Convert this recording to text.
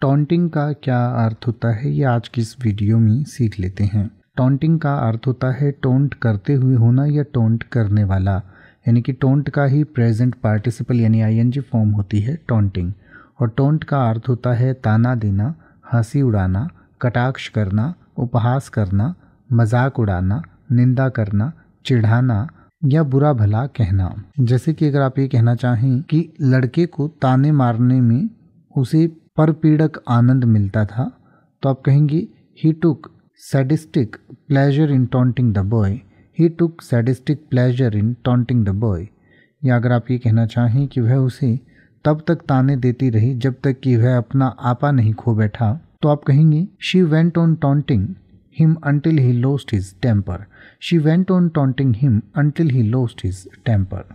taunting का क्या अर्थ होता है ये आज की इस वीडियो में सीख लेते हैं टॉन्टिंग का अर्थ होता है टोंट करते हुए होना या टोंट करने वाला यानी कि टोंट का ही प्रेजेंट पार्टिसिपल यानी आईएनजी फॉर्म होती है टोंटिंग और टोंट का अर्थ होता है ताना देना हंसी उड़ाना कटाक्ष करना उपहास करना मजाक उड़ाना निंदा करना चिढ़ाना या बुरा भला कहना जैसे कि अगर आप ये कहना चाहें कि लड़के को ताने मारने में उसे पर पीड़क आनंद मिलता था तो आप कहेंगी he took sadistic pleasure in taunting the boy he took sadistic pleasure in taunting the boy या अगर आप ये कहना चाहें कि वह उसे तब तक ताने देती रही जब तक कि वह अपना आपा नहीं खो बैठा तो आप कहेंगी she went on taunting him until he lost his temper she went on taunting him until he lost his temper